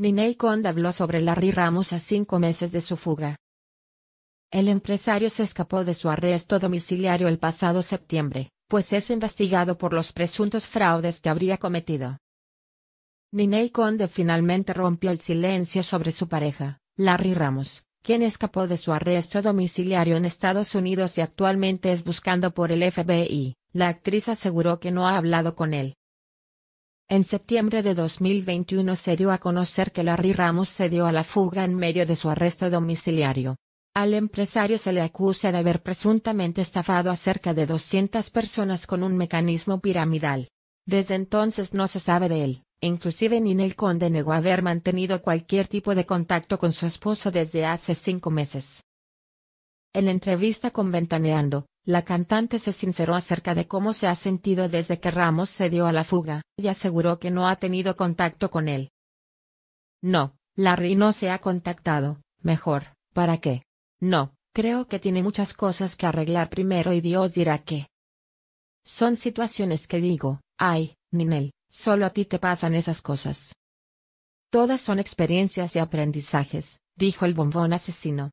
Niney Conde habló sobre Larry Ramos a cinco meses de su fuga. El empresario se escapó de su arresto domiciliario el pasado septiembre, pues es investigado por los presuntos fraudes que habría cometido. Niney Conde finalmente rompió el silencio sobre su pareja, Larry Ramos, quien escapó de su arresto domiciliario en Estados Unidos y actualmente es buscando por el FBI. La actriz aseguró que no ha hablado con él, en septiembre de 2021 se dio a conocer que Larry Ramos se dio a la fuga en medio de su arresto domiciliario. Al empresario se le acusa de haber presuntamente estafado a cerca de 200 personas con un mecanismo piramidal. Desde entonces no se sabe de él, inclusive ni el Conde negó haber mantenido cualquier tipo de contacto con su esposo desde hace cinco meses. En entrevista con Ventaneando, la cantante se sinceró acerca de cómo se ha sentido desde que Ramos se dio a la fuga, y aseguró que no ha tenido contacto con él. No, Larry no se ha contactado, mejor, ¿para qué? No, creo que tiene muchas cosas que arreglar primero y Dios dirá qué. Son situaciones que digo, ay, Ninel, solo a ti te pasan esas cosas. Todas son experiencias y aprendizajes, dijo el bombón asesino.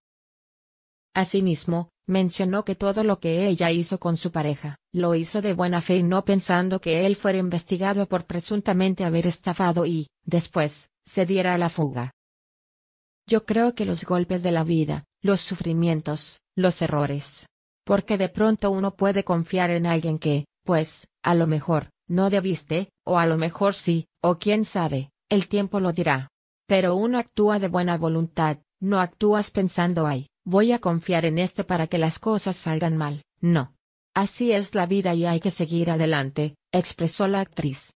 Asimismo, Mencionó que todo lo que ella hizo con su pareja, lo hizo de buena fe y no pensando que él fuera investigado por presuntamente haber estafado y, después, se diera a la fuga. Yo creo que los golpes de la vida, los sufrimientos, los errores. Porque de pronto uno puede confiar en alguien que, pues, a lo mejor, no debiste, o a lo mejor sí, o quién sabe, el tiempo lo dirá. Pero uno actúa de buena voluntad, no actúas pensando ahí voy a confiar en este para que las cosas salgan mal, no. Así es la vida y hay que seguir adelante, expresó la actriz.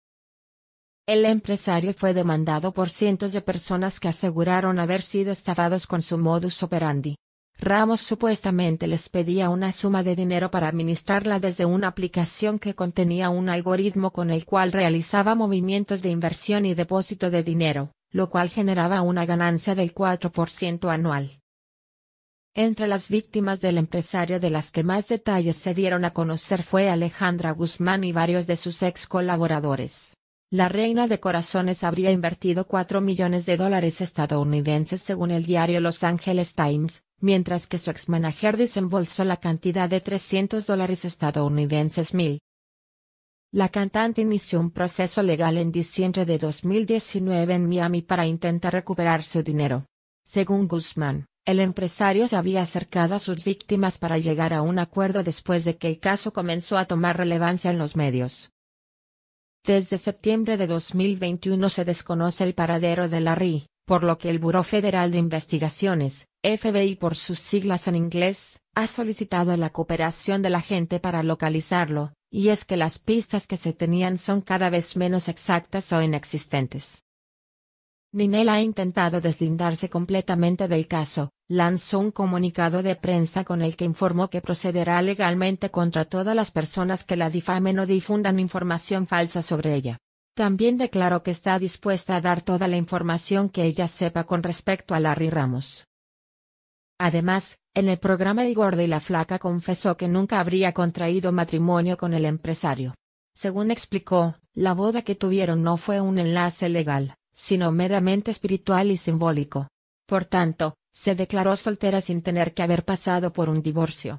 El empresario fue demandado por cientos de personas que aseguraron haber sido estafados con su modus operandi. Ramos supuestamente les pedía una suma de dinero para administrarla desde una aplicación que contenía un algoritmo con el cual realizaba movimientos de inversión y depósito de dinero, lo cual generaba una ganancia del 4% anual. Entre las víctimas del empresario de las que más detalles se dieron a conocer fue Alejandra Guzmán y varios de sus ex colaboradores. La reina de corazones habría invertido 4 millones de dólares estadounidenses según el diario Los Angeles Times, mientras que su ex desembolsó la cantidad de 300 dólares estadounidenses mil. La cantante inició un proceso legal en diciembre de 2019 en Miami para intentar recuperar su dinero. Según Guzmán, el empresario se había acercado a sus víctimas para llegar a un acuerdo después de que el caso comenzó a tomar relevancia en los medios. Desde septiembre de 2021 se desconoce el paradero de Larry, por lo que el Buró Federal de Investigaciones, FBI por sus siglas en inglés, ha solicitado la cooperación de la gente para localizarlo, y es que las pistas que se tenían son cada vez menos exactas o inexistentes. Ninel ha intentado deslindarse completamente del caso, lanzó un comunicado de prensa con el que informó que procederá legalmente contra todas las personas que la difamen o difundan información falsa sobre ella. También declaró que está dispuesta a dar toda la información que ella sepa con respecto a Larry Ramos. Además, en el programa El Gordo y la Flaca confesó que nunca habría contraído matrimonio con el empresario. Según explicó, la boda que tuvieron no fue un enlace legal, sino meramente espiritual y simbólico. Por tanto, se declaró soltera sin tener que haber pasado por un divorcio.